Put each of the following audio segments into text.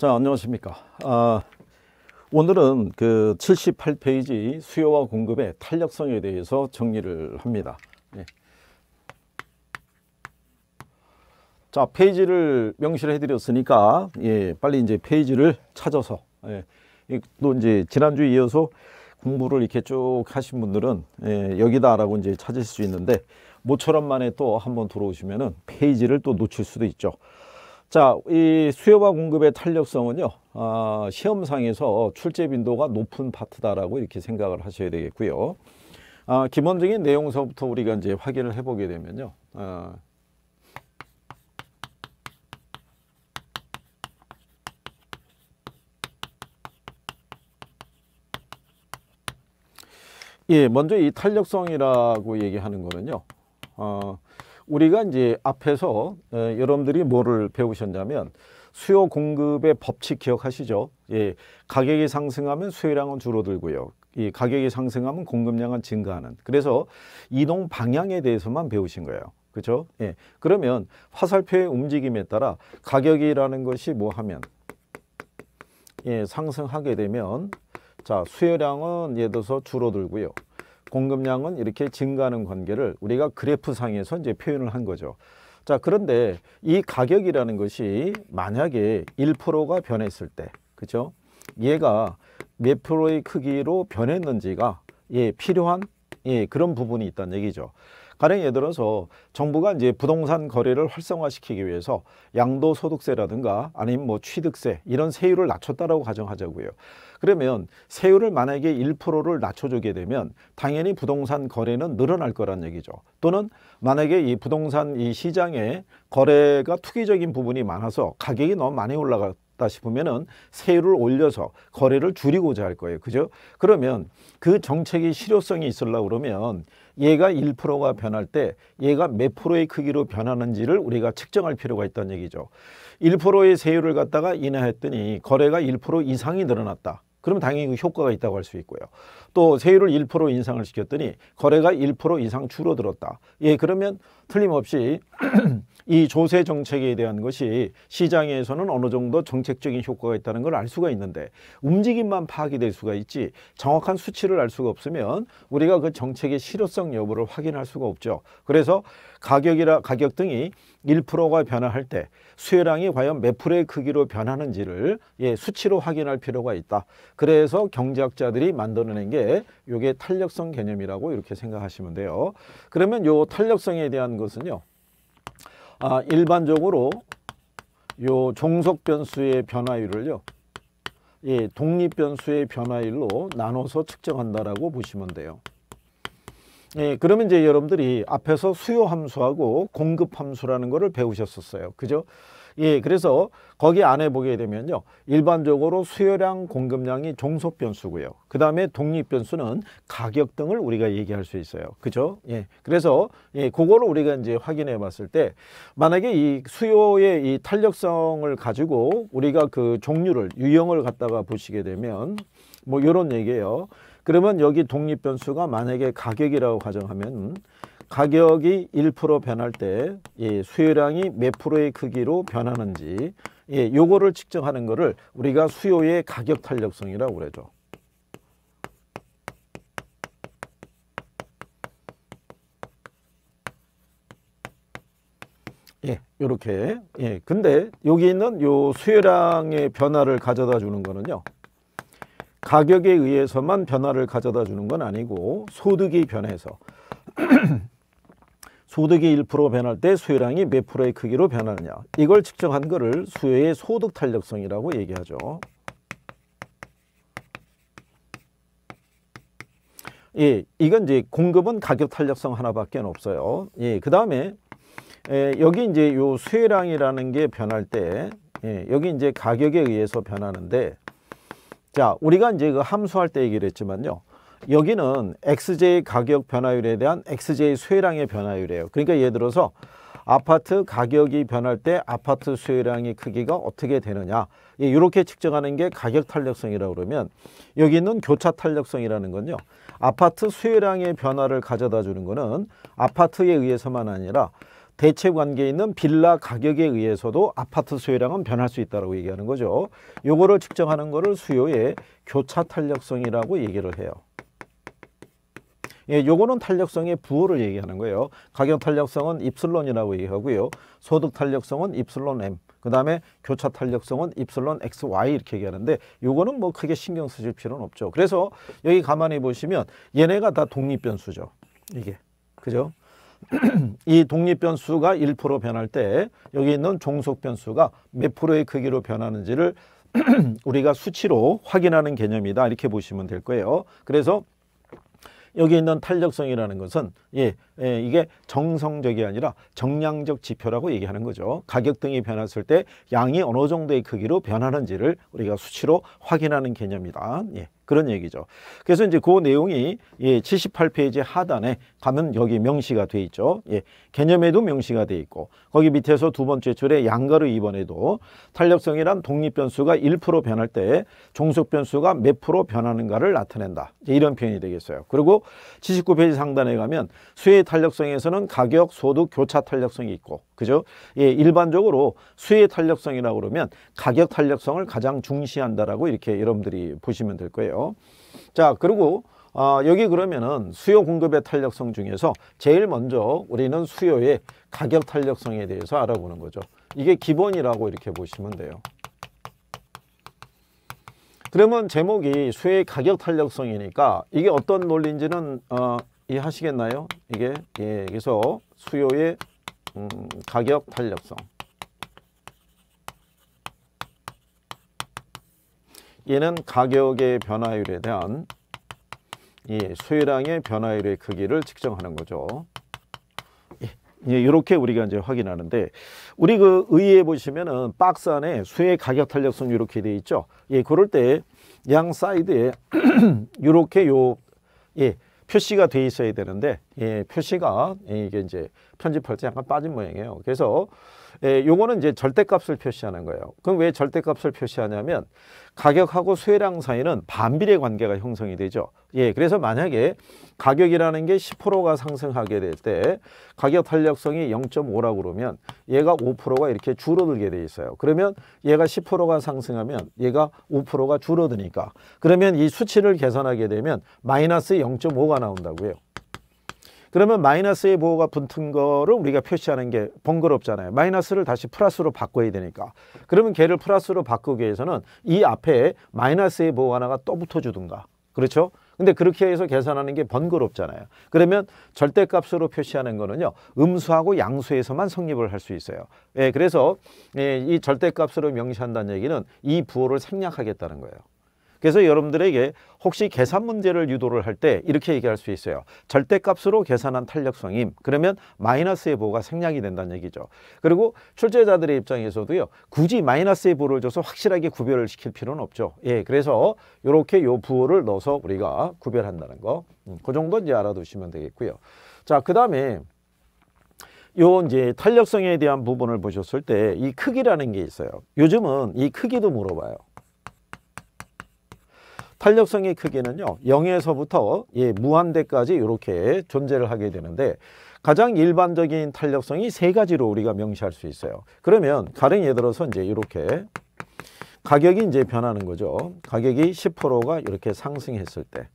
자 안녕하십니까 아, 오늘은 그 78페이지 수요와 공급의 탄력성에 대해서 정리를 합니다 예. 자 페이지를 명시를 해드렸으니까 예, 빨리 이제 페이지를 찾아서 예. 또 이제 지난주에 이어서 공부를 이렇게 쭉 하신 분들은 예, 여기다라고 이제 찾으수 있는데 모처럼 만에 또 한번 들어오시면은 페이지를 또 놓칠 수도 있죠. 자, 이 수요와 공급의 탄력성은요, 아, 시험상에서 출제 빈도가 높은 파트다라고 이렇게 생각을 하셔야 되겠고요. 아, 기본적인 내용서부터 우리가 이제 확인을 해보게 되면요. 아, 예, 먼저 이 탄력성이라고 얘기하는 거는요. 어, 우리가 이제 앞에서 에, 어, 여러분들이 뭐를 배우셨냐면 수요 공급의 법칙 기억하시죠? 예, 가격이 상승하면 수요량은 줄어들고요. 이 가격이 상승하면 공급량은 증가하는. 그래서 이동 방향에 대해서만 배우신 거예요. 그렇죠? 예. 그러면 화살표의 움직임에 따라 가격이라는 것이 뭐 하면 예, 상승하게 되면 자, 수요량은 예를 들어서 줄어들고요. 공급량은 이렇게 증가하는 관계를 우리가 그래프상에서 이제 표현을 한 거죠. 자, 그런데 이 가격이라는 것이 만약에 1%가 변했을 때, 그죠? 얘가 몇 프로의 크기로 변했는지가 예, 필요한 예, 그런 부분이 있다는 얘기죠. 가령 예를 들어서 정부가 이제 부동산 거래를 활성화시키기 위해서 양도소득세라든가 아니면 뭐 취득세 이런 세율을 낮췄다라고 가정하자고요. 그러면 세율을 만약에 1%를 낮춰주게 되면 당연히 부동산 거래는 늘어날 거란 얘기죠. 또는 만약에 이 부동산 이 시장에 거래가 투기적인 부분이 많아서 가격이 너무 많이 올라갔다 싶으면은 세율을 올려서 거래를 줄이고자 할 거예요. 그죠? 그러면 그 정책이 실효성이 있으려고 그러면 얘가 1%가 변할 때 얘가 몇 프로의 크기로 변하는지를 우리가 측정할 필요가 있다는 얘기죠. 1%의 세율을 갖다가 인하했더니 거래가 1% 이상이 늘어났다. 그러면 당연히 그 효과가 있다고 할 수 있고요. 또 세율을 1% 인상을 시켰더니 거래가 1% 이상 줄어들었다. 예, 그러면 틀림없이 이 조세 정책에 대한 것이 시장에서는 어느 정도 정책적인 효과가 있다는 걸 알 수가 있는데 움직임만 파악이 될 수가 있지 정확한 수치를 알 수가 없으면 우리가 그 정책의 실효성 여부를 확인할 수가 없죠. 그래서 가격이라 가격 등이 1%가 변화할 때 수혜량이 과연 몇 프로의 크기로 변하는지를 예, 수치로 확인할 필요가 있다. 그래서 경제학자들이 만들어낸 게이게 탄력성 개념이라고 이렇게 생각하시면 돼요. 그러면 요 탄력성에 대한 것은요. 아, 일반적으로 요 종속 변수의 변화율을요. 예, 독립 변수의 변화율로 나눠서 측정한다라고 보시면 돼요. 예, 그러면 이제 여러분들이 앞에서 수요 함수하고 공급 함수라는 거를 배우셨었어요. 그죠? 예, 그래서 거기 안에 보게 되면요. 일반적으로 수요량, 공급량이 종속 변수고요. 그 다음에 독립 변수는 가격 등을 우리가 얘기할 수 있어요. 그죠? 예. 그래서, 예, 그거를 우리가 이제 확인해 봤을 때, 만약에 이 수요의 이 탄력성을 가지고 우리가 그 종류를, 유형을 갖다가 보시게 되면, 뭐, 요런 얘기예요. 그러면 여기 독립 변수가 만약에 가격이라고 가정하면 가격이 1% 변할 때 예, 수요량이 몇 프로의 크기로 변하는지 예, 요거를 측정하는 거를 우리가 수요의 가격 탄력성이라고 그러죠. 예, 요렇게. 예, 근데 여기 있는 요 수요량의 변화를 가져다 주는 거는요. 가격에 의해서만 변화를 가져다 주는 건 아니고 소득이 변해서 소득이 1% 변할 때 수요량이 몇 프로의 크기로 변하느냐 이걸 측정한 거를 수요의 소득 탄력성이라고 얘기하죠. 예, 이건 이제 공급은 가격 탄력성 하나밖에 없어요. 예, 그 다음에 예, 여기 이제 요 수요량이라는 게 변할 때 예, 여기 이제 가격에 의해서 변하는데 자, 우리가 이제 그 함수할 때 얘기를 했지만요. 여기는 XJ 가격 변화율에 대한 XJ 수혜량의 변화율이에요. 그러니까 예를 들어서 아파트 가격이 변할 때 아파트 수요량의 크기가 어떻게 되느냐 예, 이렇게 측정하는 게 가격 탄력성이라고 그러면 여기 있는 교차 탄력성이라는 건요 아파트 수요량의 변화를 가져다 주는 거는 아파트에 의해서만 아니라 대체 관계에 있는 빌라 가격에 의해서도 아파트 수요량은 변할 수 있다고 얘기하는 거죠. 요거를 측정하는 거를 수요의 교차 탄력성이라고 얘기를 해요. 예, 요거는 탄력성의 부호를 얘기하는 거예요. 가격 탄력성은 입슬론이라고 얘기하고요. 소득 탄력성은 입슬론 M. 그 다음에 교차 탄력성은 입슬론 XY 이렇게 얘기하는데 요거는 뭐 크게 신경 쓰실 필요는 없죠. 그래서 여기 가만히 보시면 얘네가 다 독립 변수죠. 이게. 그죠? 이 독립 변수가 1% 변할 때 여기 있는 종속 변수가 몇 프로의 크기로 변하는지를 우리가 수치로 확인하는 개념이다 이렇게 보시면 될 거예요. 그래서 여기 있는 탄력성이라는 것은 예, 예, 이게 정성적이 아니라 정량적 지표라고 얘기하는 거죠. 가격 등이 변했을 때 양이 어느 정도의 크기로 변하는지를 우리가 수치로 확인하는 개념이다. 예. 그런 얘기죠. 그래서 이제 그 내용이 예, 78페이지 하단에 가면 여기 명시가 돼 있죠. 예, 개념에도 명시가 돼 있고 거기 밑에서 두 번째 줄에 양가로 2번에도 탄력성이란 독립변수가 1% 변할 때 종속변수가 몇 프로 변하는가를 나타낸다. 이런 표현이 되겠어요. 그리고 79페이지 상단에 가면 수의 탄력성에서는 가격, 소득, 교차 탄력성이 있고 그죠? 예, 일반적으로 수혜 탄력성이라고 그러면 가격 탄력성을 가장 중시한다라고 이렇게 여러분들이 보시면 될 거예요. 자, 그리고 어, 여기 그러면은 수요 공급의 탄력성 중에서 제일 먼저 우리는 수요의 가격 탄력성에 대해서 알아보는 거죠. 이게 기본이라고 이렇게 보시면 돼요. 그러면 제목이 수요의 가격 탄력성이니까 이게 어떤 논리인지는 어, 이해하시겠나요? 이게 예, 그래서 수요의 음, 가격 탄력성 얘는 가격의 변화율에 대한 이 수요량의 변화율의 크기를 측정하는 거죠. 예, 이렇게 우리가 이제 확인하는데 우리 그 의의에 보시면은 박스 안에 수의 가격 탄력성 이렇게 돼 있죠. 예, 그럴 때 양 사이드에 이렇게 요 예, 표시가 돼 있어야 되는데 예, 표시가 이게 이제 편집할 때 약간 빠진 모양이에요. 그래서 예, 요거는 이제 절대값을 표시하는 거예요. 그럼 왜 절대값을 표시하냐면 가격하고 수혜량 사이는 반비례 관계가 형성이 되죠. 예, 그래서 만약에 가격이라는 게 10%가 상승하게 될 때 가격 탄력성이 0.5라고 그러면 얘가 5%가 이렇게 줄어들게 돼 있어요. 그러면 얘가 10%가 상승하면 얘가 5%가 줄어드니까 그러면 이 수치를 계산하게 되면 마이너스 0.5가 나온다고요. 그러면 마이너스의 보호가 붙은 거를 우리가 표시하는 게 번거롭잖아요. 마이너스를 다시 플러스로 바꿔야 되니까. 그러면 걔를 플러스로 바꾸기 위해서는 이 앞에 마이너스의 보호 하나가 또 붙어주든가. 그렇죠? 근데 그렇게 해서 계산하는 게 번거롭잖아요. 그러면 절대값으로 표시하는 거는요. 음수하고 양수에서만 성립을 할 수 있어요. 예, 그래서 예, 이 절대값으로 명시한다는 얘기는 이 부호를 생략하겠다는 거예요. 그래서 여러분들에게 혹시 계산 문제를 유도를 할 때 이렇게 얘기할 수 있어요. 절대값으로 계산한 탄력성임. 그러면 마이너스의 보가 생략이 된다는 얘기죠. 그리고 출제자들의 입장에서도요. 굳이 마이너스의 보를 줘서 확실하게 구별을 시킬 필요는 없죠. 예, 그래서 이렇게 요 부호를 넣어서 우리가 구별한다는 거. 음, 그 정도 이제 알아두시면 되겠고요. 자, 그 다음에 요 이제 탄력성에 대한 부분을 보셨을 때 이 크기라는 게 있어요. 요즘은 이 크기도 물어봐요. 탄력성의 크기는요 0에서부터 예, 무한대까지 이렇게 존재를 하게 되는데 가장 일반적인 탄력성이 세 가지로 우리가 명시할 수 있어요 그러면 가령 예를 들어서 이제 이렇게 가격이 이제 변하는 거죠 가격이 10%가 이렇게 상승했을 때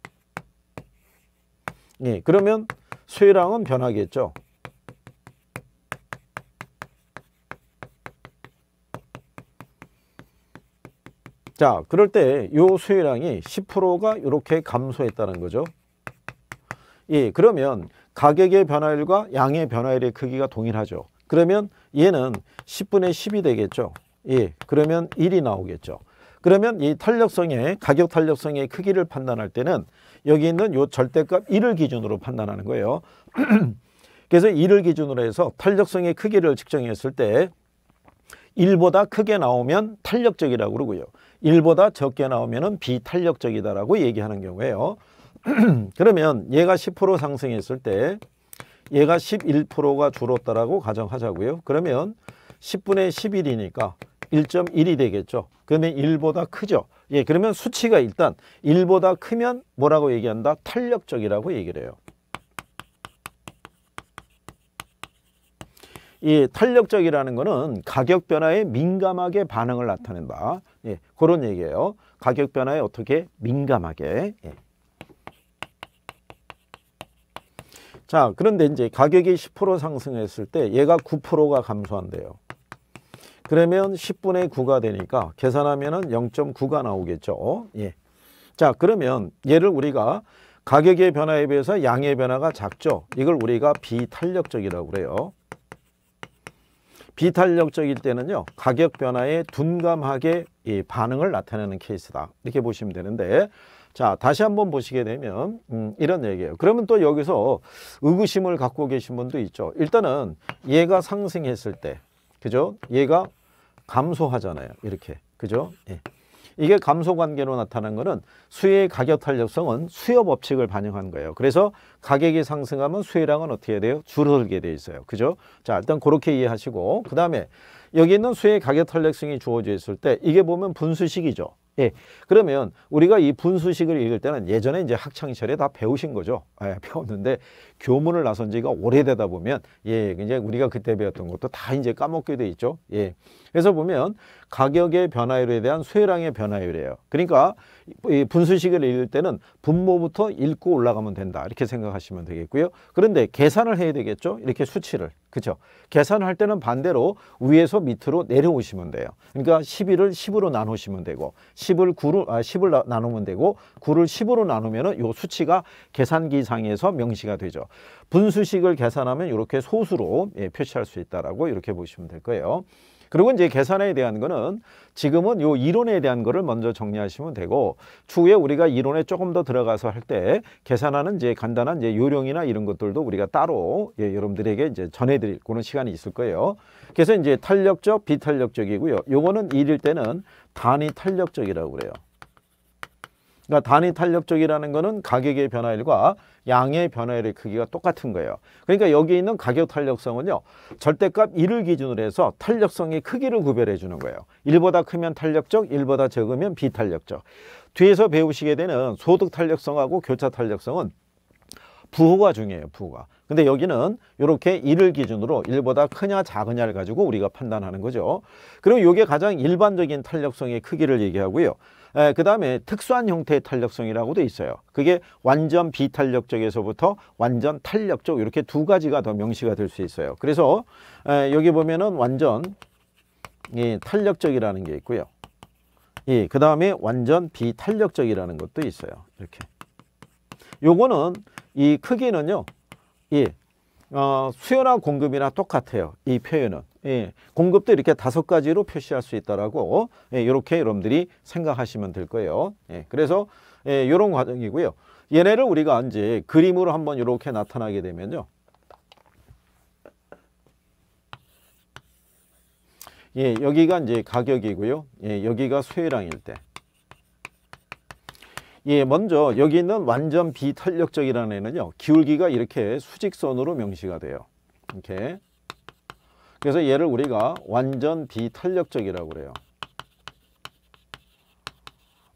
예, 그러면 수요량은 변하겠죠 자 그럴 때 요 수요량이 10%가 이렇게 감소했다는 거죠. 예, 그러면 가격의 변화율과 양의 변화율의 크기가 동일하죠. 그러면 얘는 10분의 10이 되겠죠. 예, 그러면 1이 나오겠죠. 그러면 이 탄력성의 가격 탄력성의 크기를 판단할 때는 여기 있는 요 절대값 1을 기준으로 판단하는 거예요. 그래서 1을 기준으로 해서 탄력성의 크기를 측정했을 때 1보다 크게 나오면 탄력적이라고 그러고요. 1보다 적게 나오면 비탄력적이다라고 얘기하는 경우예요. 그러면 얘가 10% 상승했을 때 얘가 11%가 줄었다라고 가정하자고요. 그러면 10분의 11이니까 1.1이 되겠죠. 그러면 1보다 크죠. 예, 그러면 수치가 일단 1보다 크면 뭐라고 얘기한다? 탄력적이라고 얘기를 해요. 이 탄력적이라는 거는 가격 변화에 민감하게 반응을 나타낸다. 예, 그런 얘기예요. 가격 변화에 어떻게 민감하게. 예. 자, 그런데 이제 가격이 10% 상승했을 때 얘가 9%가 감소한대요. 그러면 10분의 9가 되니까 계산하면 0.9가 나오겠죠. 예. 자, 그러면 얘를 우리가 가격의 변화에 비해서 양의 변화가 작죠. 이걸 우리가 비탄력적이라고 그래요. 비탄력적일 때는요 가격 변화에 둔감하게 이 반응을 나타내는 케이스다 이렇게 보시면 되는데 자 다시 한번 보시게 되면 음, 이런 얘기예요 그러면 또 여기서 의구심을 갖고 계신 분도 있죠 일단은 얘가 상승했을 때 그죠 얘가 감소하잖아요 이렇게 그죠 예. 이게 감소 관계로 나타난 것은 수혜의 가격 탄력성은 수요 법칙을 반영한 거예요. 그래서 가격이 상승하면 수혜량은 어떻게 돼요? 줄어들게 돼 있어요. 그죠? 자, 일단 그렇게 이해하시고 그다음에 여기 있는 수혜의 가격 탄력성이 주어져 있을 때 이게 보면 분수식이죠. 예. 그러면 우리가 이 분수식을 읽을 때는 예전에 이제 학창시절에 다 배우신 거죠. 예, 배웠는데 교문을 나선 지가 오래되다 보면 예, 이제 우리가 그때 배웠던 것도 다 이제 까먹게 돼 있죠. 예. 그래서 보면 가격의 변화율에 대한 수혜량의 변화율이에요. 그러니까 이 분수식을 읽을 때는 분모부터 읽고 올라가면 된다. 이렇게 생각하시면 되겠고요. 그런데 계산을 해야 되겠죠. 이렇게 수치를. 그렇죠. 계산할 때는 반대로 위에서 밑으로 내려오시면 돼요. 그러니까 11을 10으로 나누시면 되고 10을 9로 아, 10을 나누면 되고 9를 10으로 나누면은 요 수치가 계산기상에서 명시가 되죠. 분수식을 계산하면 이렇게 소수로 예, 표시할 수 있다라고 이렇게 보시면 될 거예요. 그리고 이제 계산에 대한 거는 지금은 요 이론에 대한 거를 먼저 정리하시면 되고 추후에 우리가 이론에 조금 더 들어가서 할 때 계산하는 이제 간단한 이제 요령이나 이런 것들도 우리가 따로 예, 여러분들에게 이제 전해드릴 그런 시간이 있을 거예요. 그래서 이제 탄력적, 비탄력적이고요. 요거는 일일 때는 단위 탄력적이라고 그래요. 그러니까 단위 탄력적이라는 것은 가격의 변화율과 양의 변화율의 크기가 똑같은 거예요. 그러니까 여기 에 있는 가격 탄력성은요. 절대값 1을 기준으로 해서 탄력성의 크기를 구별해 주는 거예요. 1보다 크면 탄력적, 1보다 적으면 비탄력적. 뒤에서 배우시게 되는 소득 탄력성하고 교차 탄력성은 부호가 중요해요. 부호가. 근데 여기는 이렇게 1을 기준으로 1보다 크냐 작으냐를 가지고 우리가 판단하는 거죠. 그리고 이게 가장 일반적인 탄력성의 크기를 얘기하고요. 예, 그 다음에 특수한 형태의 탄력성이라고 돼 있어요. 그게 완전 비탄력적에서부터 완전 탄력적 이렇게 두 가지가 더 명시가 될 수 있어요. 그래서 예, 여기 보면은 완전 예, 탄력적이라는 게 있고요. 예, 그 다음에 완전 비탄력적이라는 것도 있어요. 이렇게. 요거는 이 크기는요. 예, 어, 수요나 공급이나 똑같아요. 이 표현은. 예, 공급도 이렇게 다섯 가지로 표시할 수 있다라고 예, 이렇게 여러분들이 생각하시면 될 거예요. 예, 그래서 예, 이런 과정이고요. 얘네를 우리가 이제 그림으로 한번 이렇게 나타나게 되면요. 예, 여기가 이제 가격이고요. 예, 여기가 수요량일 때. 예, 먼저 여기 있는 완전 비탄력적이라는 애는요. 기울기가 이렇게 수직선으로 명시가 돼요. 이렇게. 그래서 얘를 우리가 완전 비탄력적이라고 그래요.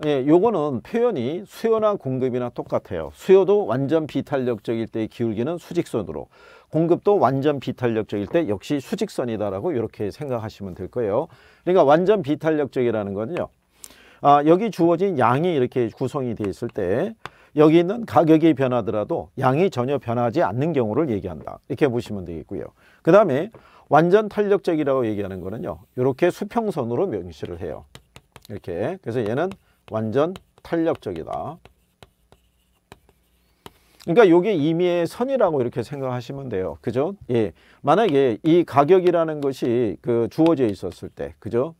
예, 요거는 표현이 수요나 공급이나 똑같아요. 수요도 완전 비탄력적일 때 기울기는 수직선으로 공급도 완전 비탄력적일 때 역시 수직선이다라고 이렇게 생각하시면 될 거예요. 그러니까 완전 비탄력적이라는 거는요 아, 여기 주어진 양이 이렇게 구성이 되어 있을 때 여기 있는 가격이 변하더라도 양이 전혀 변하지 않는 경우를 얘기한다. 이렇게 보시면 되겠고요. 그 다음에 완전 탄력적이라고 얘기하는 거는요. 이렇게 수평선으로 명시를 해요. 이렇게. 그래서 얘는 완전 탄력적이다. 그러니까 이게 임의의 선이라고 이렇게 생각하시면 돼요. 그죠? 예. 만약에 이 가격이라는 것이 그 주어져 있었을 때, 그죠?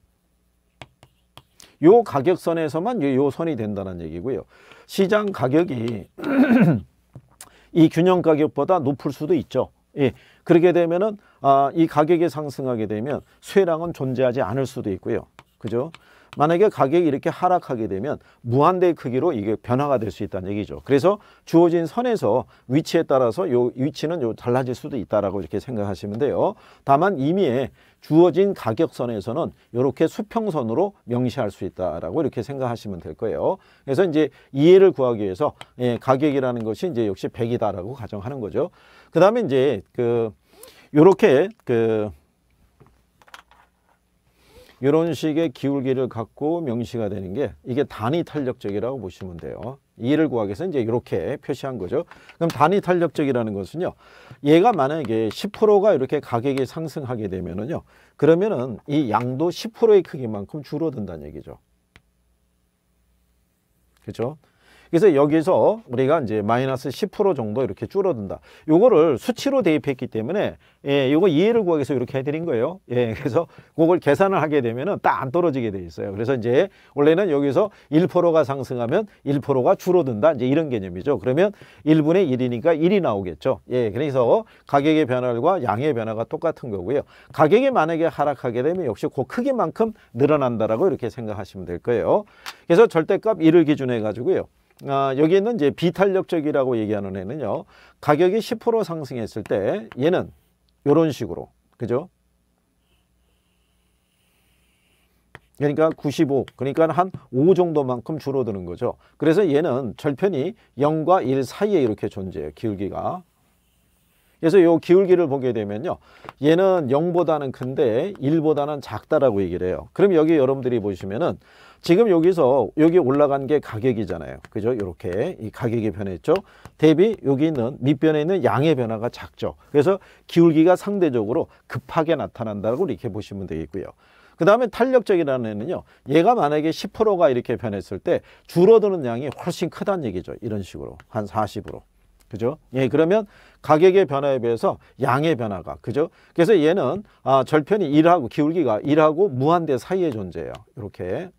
요 가격선에서만 요 선이 된다는 얘기고요. 시장 가격이 이 균형 가격보다 높을 수도 있죠. 예. 그렇게 되면은 아, 이 가격이 상승하게 되면 쇠랑은 존재하지 않을 수도 있고요. 그죠? 만약에 가격이 이렇게 하락하게 되면 무한대의 크기로 이게 변화가 될 수 있다는 얘기죠. 그래서 주어진 선에서 위치에 따라서 요 위치는 요 달라질 수도 있다라고 이렇게 생각하시면 돼요. 다만 이미 주어진 가격선에서는 이렇게 수평선으로 명시할 수 있다라고 이렇게 생각하시면 될 거예요. 그래서 이제 이해를 구하기 위해서 예, 가격이라는 것이 이제 역시 100이다라고 가정하는 거죠. 그다음에 이제 그 요렇게 그 이런 식의 기울기를 갖고 명시가 되는 게 이게 단위 탄력적이라고 보시면 돼요. 이를 구하기 위해서 이제 이렇게 표시한 거죠. 그럼 단위 탄력적이라는 것은요. 얘가 만약에 10%가 이렇게 가격이 상승하게 되면은요. 그러면은 이 양도 10%의 크기만큼 줄어든다는 얘기죠. 그렇죠? 그래서 여기서 우리가 이제 마이너스 10% 정도 이렇게 줄어든다. 요거를 수치로 대입했기 때문에 예, 요거 이해를 구하기 위해서 이렇게 해드린 거예요. 예, 그래서 그걸 계산을 하게 되면은 딱 안 떨어지게 돼 있어요. 그래서 이제 원래는 여기서 1%가 상승하면 1%가 줄어든다. 이제 이런 개념이죠. 그러면 1분의 1이니까 1이 나오겠죠. 예, 그래서 가격의 변화와 양의 변화가 똑같은 거고요. 가격이 만약에 하락하게 되면 역시 그 크기만큼 늘어난다라고 이렇게 생각하시면 될 거예요. 그래서 절대값 1을 기준해 가지고요. 아, 여기 있는 이제 비탄력적이라고 얘기하는 애는요. 가격이 10% 상승했을 때 얘는 이런 식으로 그죠? 그러니까 95 그러니까 한 5 정도만큼 줄어드는 거죠. 그래서 얘는 절편이 0과 1 사이에 이렇게 존재해요. 기울기가. 그래서 이 기울기를 보게 되면요. 얘는 0보다는 큰데 1보다는 작다라고 얘기를 해요. 그럼 여기 여러분들이 보시면은 지금 여기서 여기 올라간 게 가격이잖아요. 그죠? 이렇게 이 가격이 변했죠. 대비 여기 있는 밑변에 있는 양의 변화가 작죠. 그래서 기울기가 상대적으로 급하게 나타난다고 이렇게 보시면 되겠고요. 그 다음에 탄력적이라는 애는요. 얘가 만약에 10%가 이렇게 변했을 때 줄어드는 양이 훨씬 크다는 얘기죠. 이런 식으로 한 40으로. 그죠? 예, 그러면 가격의 변화에 비해서 양의 변화가, 그죠? 그래서 얘는 아, 절편이 1하고 기울기가 1하고 무한대 사이의 존재예요. 이렇게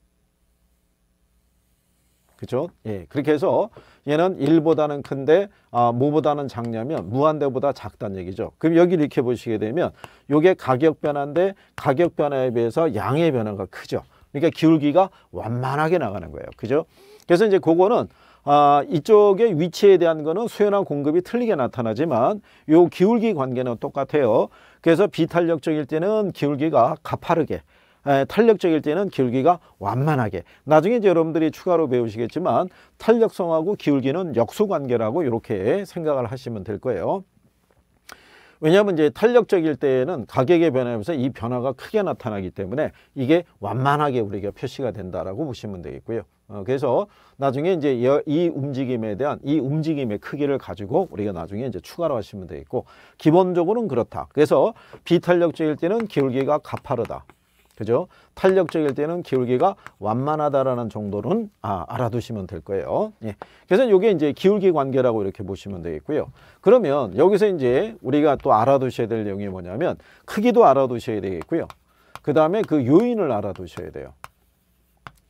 그죠? 예. 그렇게 해서 얘는 1보다는 큰데 아, 무보다는 작냐면 무한대보다 작다는 얘기죠. 그럼 여기 이렇게 보시게 되면 요게 가격 변화인데 가격 변화에 비해서 양의 변화가 크죠. 그러니까 기울기가 완만하게 나가는 거예요. 그죠? 그래서 이제 그거는 아, 이쪽의 위치에 대한 거는 수요나 공급이 틀리게 나타나지만 요 기울기 관계는 똑같아요. 그래서 비탄력적일 때는 기울기가 가파르게 탄력적일 때는 기울기가 완만하게 나중에 이제 여러분들이 추가로 배우시겠지만 탄력성하고 기울기는 역수관계라고 이렇게 생각을 하시면 될 거예요. 왜냐하면 이제 탄력적일 때에는 가격의 변화하면서 이 변화가 크게 나타나기 때문에 이게 완만하게 우리가 표시가 된다라고 보시면 되겠고요. 어, 그래서 나중에 이제 이 움직임에 대한 이 움직임의 크기를 가지고 우리가 나중에 이제 추가로 하시면 되겠고 기본적으로는 그렇다. 그래서 비탄력적일 때는 기울기가 가파르다. 그죠? 탄력적일 때는 기울기가 완만하다라는 정도는 아, 알아두시면 될 거예요. 예. 그래서 이게 이제 기울기 관계라고 이렇게 보시면 되겠고요. 그러면 여기서 이제 우리가 또 알아두셔야 될 내용이 뭐냐면 크기도 알아두셔야 되겠고요. 그 다음에 그 요인을 알아두셔야 돼요.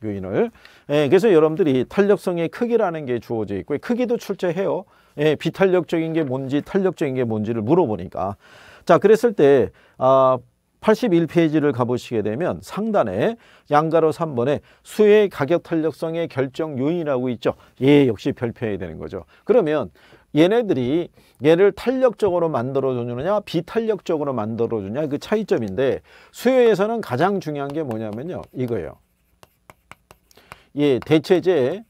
요인을. 예, 그래서 여러분들이 탄력성의 크기라는 게 주어져 있고 크기도 출제해요. 예, 비탄력적인 게 뭔지 탄력적인 게 뭔지를 물어보니까. 자, 그랬을 때 아, 81페이지를 가보시게 되면 상단에 양가로 3번에 수의 혜 가격 탄력성의 결정 요인이라고 있죠. 예, 역시 별표해야 되는 거죠. 그러면 얘네들이 얘를 탄력적으로 만들어주느냐 비탄력적으로 만들어주냐 그 차이점인데 수혜에서는 가장 중요한 게 뭐냐면요. 이거예요. 예, 대체제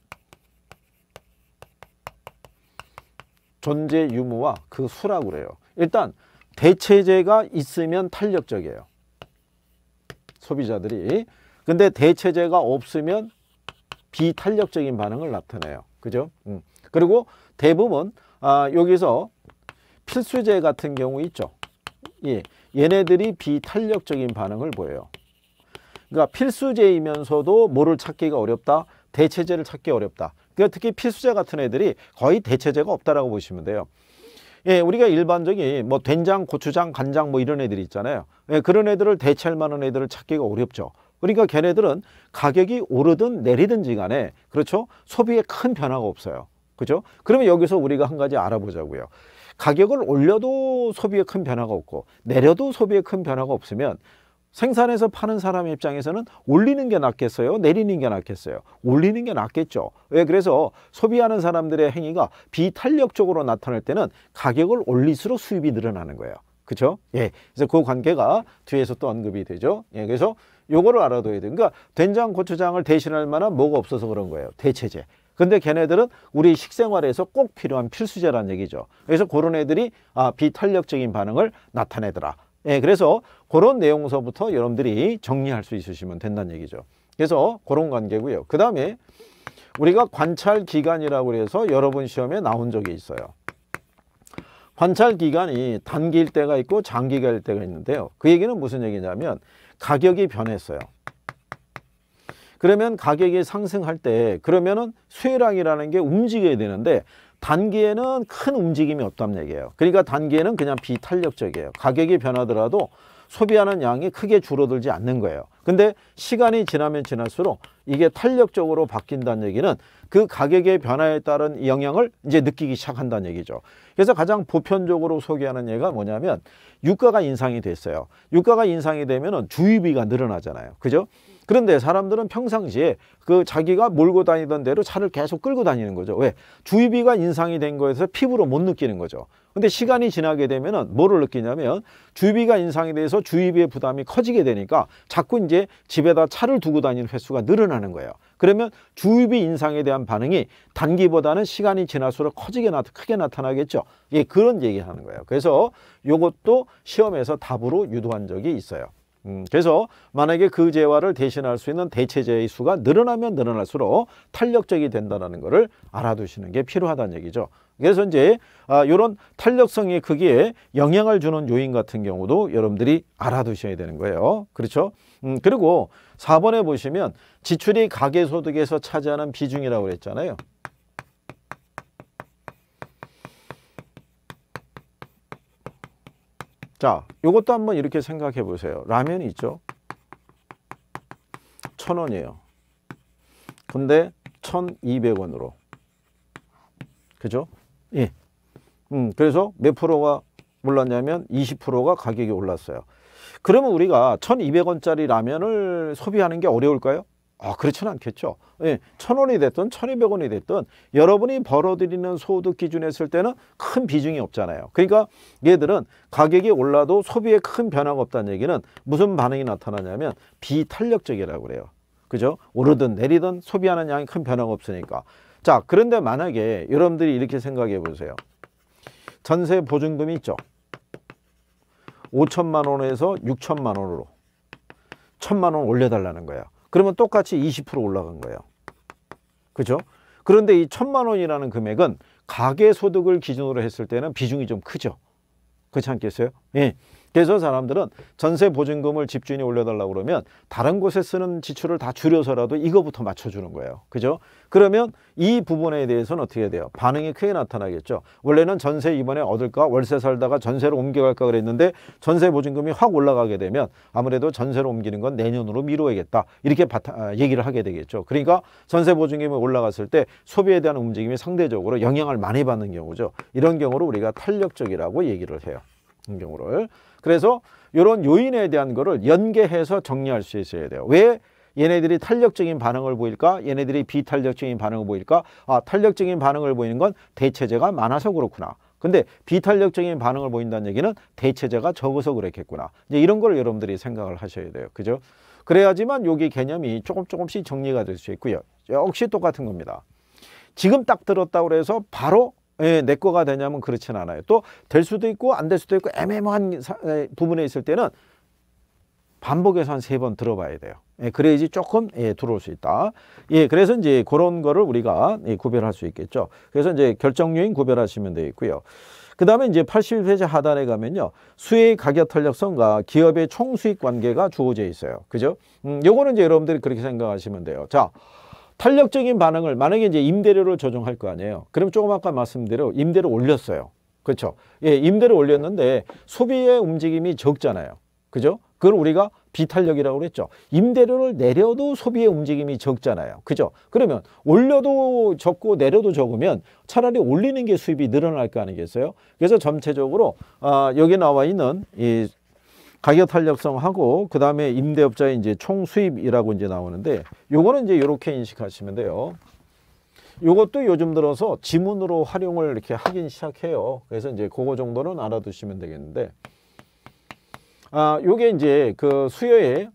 존재 유무와 그 수라고 그래요. 일단 대체제가 있으면 탄력적이에요. 소비자들이. 근데 대체제가 없으면 비탄력적인 반응을 나타내요. 그죠? 음. 그리고 대부분 아, 여기서 필수제 같은 경우 있죠. 예, 얘네들이 비탄력적인 반응을 보여요. 그러니까 필수제이면서도 뭐를 찾기가 어렵다? 대체제를 찾기 어렵다. 그러니까 특히 필수제 같은 애들이 거의 대체제가 없다라고 보시면 돼요. 예, 우리가 일반적인 뭐 된장, 고추장, 간장 뭐 이런 애들이 있잖아요. 예, 그런 애들을 대체할 만한 애들을 찾기가 어렵죠. 그러니까 걔네들은 가격이 오르든 내리든지 간에 그렇죠. 소비에 큰 변화가 없어요. 그죠? 그러면 여기서 우리가 한 가지 알아보자고요. 가격을 올려도 소비에 큰 변화가 없고 내려도 소비에 큰 변화가 없으면 생산해서 파는 사람 입장에서는 올리는 게 낫겠어요? 내리는 게 낫겠어요? 올리는 게 낫겠죠. 왜? 그래서 소비하는 사람들의 행위가 비탄력적으로 나타날 때는 가격을 올릴수록 수입이 늘어나는 거예요. 그렇죠? 예. 그래서 그 관계가 뒤에서 또 언급이 되죠. 예. 그래서 요거를 알아둬야 돼요. 그러니까 된장, 고추장을 대신할 만한 뭐가 없어서 그런 거예요. 대체제. 근데 걔네들은 우리 식생활에서 꼭 필요한 필수제라는 얘기죠. 그래서 그런 애들이 아, 비탄력적인 반응을 나타내더라. 예, 그래서 그런 내용서부터 여러분들이 정리할 수 있으시면 된다는 얘기죠. 그래서 그런 관계고요. 그 다음에 우리가 관찰 기간이라고 해서 여러 번 시험에 나온 적이 있어요. 관찰 기간이 단기일 때가 있고 장기일 가 때가 있는데요. 그 얘기는 무슨 얘기냐면 가격이 변했어요. 그러면 가격이 상승할 때 그러면은 쇠혜량이라는게 움직여야 되는데 단기에는 큰 움직임이 없다는 얘기예요. 그러니까 단기에는 그냥 비탄력적이에요. 가격이 변하더라도 소비하는 양이 크게 줄어들지 않는 거예요. 근데 시간이 지나면 지날수록 이게 탄력적으로 바뀐다는 얘기는 그 가격의 변화에 따른 영향을 이제 느끼기 시작한다는 얘기죠. 그래서 가장 보편적으로 소개하는 예가 뭐냐면 유가가 인상이 됐어요. 유가가 인상이 되면 주의비가 늘어나잖아요. 그죠? 그런데 사람들은 평상시에 그 자기가 몰고 다니던 대로 차를 계속 끌고 다니는 거죠. 왜? 주의비가 인상이 된 거에서 피부로 못 느끼는 거죠. 근데 시간이 지나게 되면 뭐를 느끼냐면 주비가 인상에 대해서 주의비의 부담이 커지게 되니까 자꾸 이제 집에다 차를 두고 다니는 횟수가 늘어나는 거예요. 그러면 주의비 인상에 대한 반응이 단기보다는 시간이 지날수록 커지게 나 크게 나타나겠죠. 예, 그런 얘기하는 거예요. 그래서 요것도 시험에서 답으로 유도한 적이 있어요. 음, 그래서 만약에 그 재화를 대신할 수 있는 대체재의 수가 늘어나면 늘어날수록 탄력적이 된다는 것을 알아두시는 게 필요하다는 얘기죠. 그래서 이제 아, 이런 탄력성의 크기에 영향을 주는 요인 같은 경우도 여러분들이 알아두셔야 되는 거예요. 그렇죠? 음, 그리고 사번에 보시면 지출이 가계소득에서 차지하는 비중이라고 그랬잖아요. 자, 이것도 한번 이렇게 생각해 보세요. 라면 있죠. 천 원이에요. 근데 1 2 0원으로 그죠? 예. 음, 그래서 몇 프로가 올랐냐면 20%가 가격이 올랐어요. 그러면 우리가 1,200원짜리 라면을 소비하는 게 어려울까요? 아, 그렇진 않겠죠. 예, 천 원이 됐든 천이백 원이 됐든 여러분이 벌어들이는 소득 기준했을 때는 큰 비중이 없잖아요. 그러니까 얘들은 가격이 올라도 소비에 큰 변화가 없다는 얘기는 무슨 반응이 나타나냐면 비탄력적이라고 그래요. 그죠? 오르든 내리든 소비하는 양이 큰 변화가 없으니까. 자, 그런데 만약에 여러분들이 이렇게 생각해 보세요. 전세 보증금이 있죠. 5천만 원에서 6천만 원으로 천만 원 올려달라는 거예요. 그러면 똑같이 20% 올라간 거예요. 그죠? 그런데 이 천만 원이라는 금액은 가계소득을 기준으로 했을 때는 비중이 좀 크죠. 그렇지 않겠어요? 예. 그래서 사람들은 전세 보증금을 집주인이 올려달라고 그러면 다른 곳에 쓰는 지출을 다 줄여서라도 이거부터 맞춰주는 거예요. 그죠? 그러면 이 부분에 대해서는 어떻게 돼요? 반응이 크게 나타나겠죠. 원래는 전세 이번에 얻을까 월세 살다가 전세로 옮겨갈까 그랬는데 전세 보증금이 확 올라가게 되면 아무래도 전세로 옮기는 건 내년으로 미뤄야겠다. 이렇게 바타, 아, 얘기를 하게 되겠죠. 그러니까 전세 보증금이 올라갔을 때 소비에 대한 움직임이 상대적으로 영향을 많이 받는 경우죠. 이런 경우로 우리가 탄력적이라고 얘기를 해요. 경우를. 그래서 이런 요인에 대한 거를 연계해서 정리할 수 있어야 돼요. 왜 얘네들이 탄력적인 반응을 보일까? 얘네들이 비탄력적인 반응을 보일까? 아, 탄력적인 반응을 보이는 건 대체제가 많아서 그렇구나. 근데 비탄력적인 반응을 보인다는 얘기는 대체제가 적어서 그랬겠구나. 이제 이런 걸 여러분들이 생각을 하셔야 돼요. 그죠? 그래야지만 여기 개념이 조금 조금씩 정리가 될 수 있고요. 역시 똑같은 겁니다. 지금 딱 들었다고 해서 바로 예, 내 거가 되냐면 그렇진 않아요. 또 될 수도 있고 안 될 수도 있고 애매모한 부분에 있을 때는 반복해서 한 세 번 들어봐야 돼요. 예, 그래야지 조금 예, 들어올 수 있다. 예, 그래서 이제 그런 거를 우리가 예, 구별할 수 있겠죠. 그래서 이제 결정 요인 구별하시면 되겠고요. 그 다음에 이제 81페이지 하단에 가면요. 수혜의 가격 탄력성과 기업의 총수익 관계가 주어져 있어요. 그죠? 음, 요거는 이제 여러분들이 그렇게 생각하시면 돼요. 자, 탄력적인 반응을 만약에 이제 임대료를 조정할 거 아니에요. 그럼 조금 아까 말씀대로 임대료 올렸어요. 그렇죠. 예, 임대료 올렸는데 소비의 움직임이 적잖아요. 그죠? 그걸 우리가 비탄력이라고 그랬죠. 임대료를 내려도 소비의 움직임이 적잖아요. 그죠? 그러면 올려도 적고 내려도 적으면 차라리 올리는 게 수입이 늘어날 거 아니겠어요? 그래서 전체적으로 아, 여기 나와 있는 이 가격 탄력성하고 그다음에 임대업자의 이제 총 수입이라고 이제 나오는데 요거는 이제 이렇게 인식하시면 돼요. 요것도 요즘 들어서 지문으로 활용을 이렇게 하긴 시작해요. 그래서 이제 그거 정도는 알아두시면 되겠는데 아, 요게 이제 그 수요의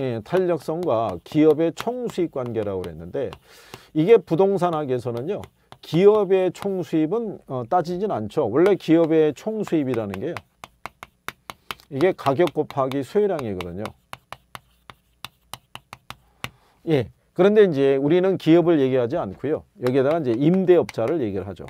예, 탄력성과 기업의 총수익 관계라고 그랬는데 이게 부동산학에서는요 기업의 총수입은 어, 따지진 않죠. 원래 기업의 총수입이라는 게요. 이게 가격 곱하기 수요량이거든요. 예. 그런데 이제 우리는 기업을 얘기하지 않고요. 여기에다가 이제 임대업자를 얘기를 하죠.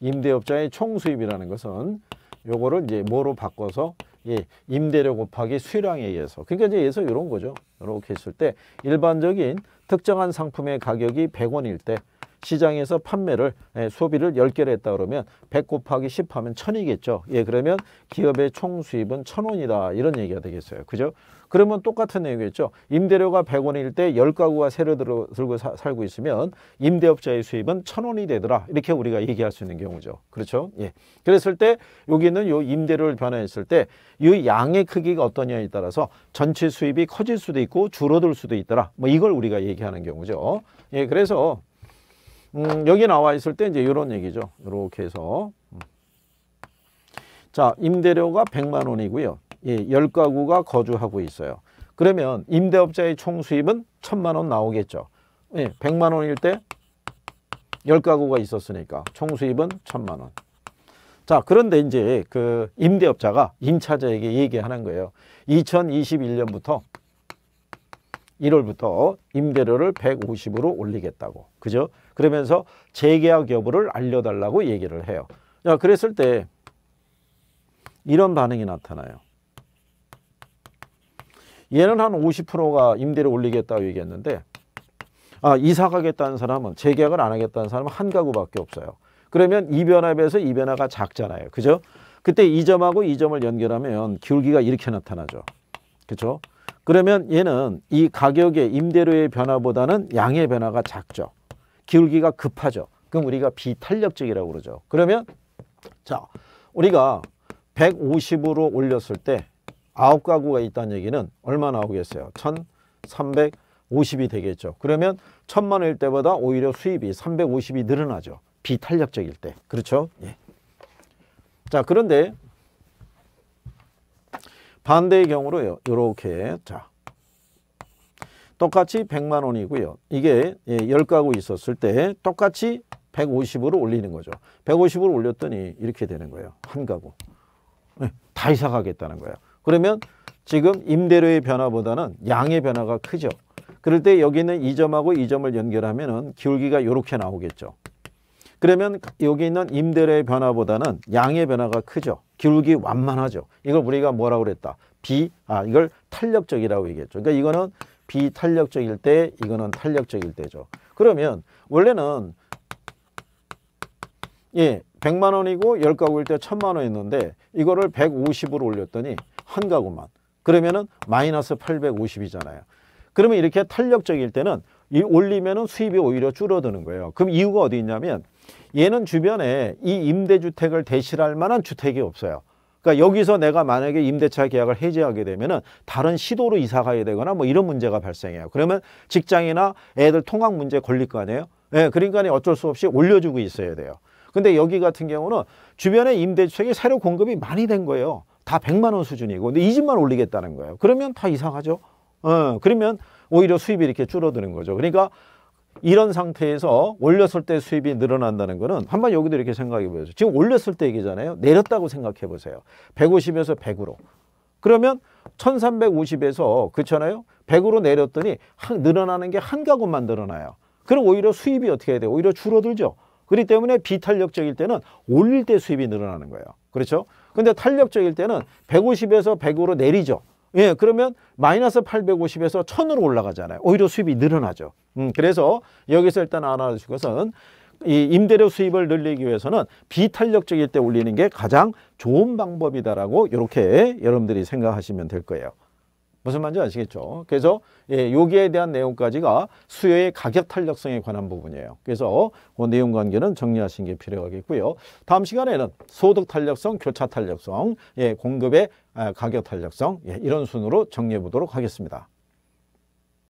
임대업자의 총수입이라는 것은 요거를 이제 뭐로 바꿔서 예, 임대료 곱하기 수량에 의해서 그러니까 이제 예서 이런 거죠 이렇게 했을때 일반적인 특정한 상품의 가격이 100원일 때 시장에서 판매를 예, 소비를 1 0개로 했다 그러면 백 곱하기 십 하면 천이겠죠 예, 그러면 기업의 총 수입은 천원이다 이런 얘기가 되겠어요. 그죠? 그러면 똑같은 내용이겠죠. 임대료가 1 0 0원일때 열가구가 세로 들어, 들고 사, 살고 있으면 임대업자의 수입은 천원이 되더라. 이렇게 우리가 얘기할 수 있는 경우죠. 그렇죠? 예. 그랬을 때 여기는 요 임대료를 변화했을 때 이 양의 크기가 어떠냐에 따라서 전체 수입이 커질 수도 있고 줄어들 수도 있더라. 뭐 이걸 우리가 얘기하는 경우죠. 예, 그래서 음, 여기 나와 있을 때 이제 이런 얘기죠. 이렇게 해서 음. 자 임대료가 100만 원이고요. 예, 10가구가 거주하고 있어요. 그러면 임대업자의 총 수입은 1000만 원 나오겠죠. 예, 100만 원일 때 10가구가 있었으니까 총 수입은 1000만 원. 자 그런데 이제 그 임대업자가 임차자에게 얘기하는 거예요. 2021년부터 1월부터 임대료를 150으로 올리겠다고. 그죠? 그러면서 재계약 여부를 알려달라고 얘기를 해요. 자, 그랬을 때 이런 반응이 나타나요. 얘는 한 50%가 임대를 올리겠다고 얘기했는데 아, 이사 가겠다는 사람은 재계약을 안 하겠다는 사람은 한 가구밖에 없어요. 그러면 이 변압에서 이 변화가 작잖아요. 그죠? 그때 이 점하고 이 점을 연결하면 기울기가 이렇게 나타나죠. 그죠? 그러면 얘는 이 가격의 임대료의 변화보다는 양의 변화가 작죠. 기울기가 급하죠. 그럼 우리가 비탄력적이라고 그러죠. 그러면 자 우리가 150으로 올렸을 때 9가구가 있다는 얘기는 얼마 나오겠어요? 1350이 되겠죠. 그러면 천만일 때보다 오히려 수입이 350이 늘어나죠. 비탄력적일 때. 그렇죠? 예. 자 그런데 반대의 경우로요. 렇게자 똑같이 100만 원이고요. 이게 예, 10가구 있었을 때 똑같이 150으로 올리는 거죠. 150으로 올렸더니 이렇게 되는 거예요. 한 가구. 네, 다 이사 가겠다는 거예요. 그러면 지금 임대료의 변화보다는 양의 변화가 크죠. 그럴 때 여기 있는 이점하고이점을 연결하면 은 기울기가 이렇게 나오겠죠. 그러면 여기 있는 임대료의 변화보다는 양의 변화가 크죠. 기울기 완만하죠. 이걸 우리가 뭐라고 그랬다. 비, 아, 이걸 탄력적이라고 얘기했죠. 그러니까 이거는 비탄력적일 때 이거는 탄력적일 때죠. 그러면 원래는 예, 100만 원이고 10가구일 때 1000만 원이었는데 이거를 150으로 올렸더니 한 가구만. 그러면은 마이너스 850이잖아요. 그러면 이렇게 탄력적일 때는 이 올리면은 수입이 오히려 줄어드는 거예요. 그럼 이유가 어디 있냐면 얘는 주변에 이 임대주택을 대실할 만한 주택이 없어요. 그러니까 여기서 내가 만약에 임대차 계약을 해지하게 되면은 다른 시도로 이사 가야 되거나 뭐 이런 문제가 발생해요. 그러면 직장이나 애들 통학 문제 걸릴 거 아니에요? 예, 네, 그러니까 어쩔 수 없이 올려주고 있어야 돼요. 근데 여기 같은 경우는 주변에 임대주택이 새로 공급이 많이 된 거예요. 다백만원 수준이고 근데 이 집만 올리겠다는 거예요. 그러면 다 이상하죠. 어, 그러면 오히려 수입이 이렇게 줄어드는 거죠. 그러니까 이런 상태에서 올렸을 때 수입이 늘어난다는 거는 한번 여기도 이렇게 생각해 보세요. 지금 올렸을 때 얘기잖아요. 내렸다고 생각해 보세요. 150에서 100으로. 그러면 1350에서 그렇잖아요. 100으로 내렸더니 늘어나는 게 한 가구만 늘어나요. 그럼 오히려 수입이 어떻게 해야 돼요? 오히려 줄어들죠. 그렇기 때문에 비탄력적일 때는 올릴 때 수입이 늘어나는 거예요. 그렇죠? 근데 탄력적일 때는 150에서 100으로 내리죠. 예, 그러면 마이너스 850에서 1000으로 올라가잖아요. 오히려 수입이 늘어나죠. 음, 그래서 여기서 일단 알아주신 것은 이 임대료 수입을 늘리기 위해서는 비탄력적일 때 올리는 게 가장 좋은 방법이다라고 이렇게 여러분들이 생각하시면 될 거예요. 무슨 말인지 아시겠죠? 그래서 예, 여기에 대한 내용까지가 수요의 가격 탄력성에 관한 부분이에요. 그래서 그 내용 관계는 정리하신 게 필요하겠고요. 다음 시간에는 소득 탄력성, 교차 탄력성, 예, 공급의 아, 가격 탄력성 예, 이런 순으로 정리해 보도록 하겠습니다.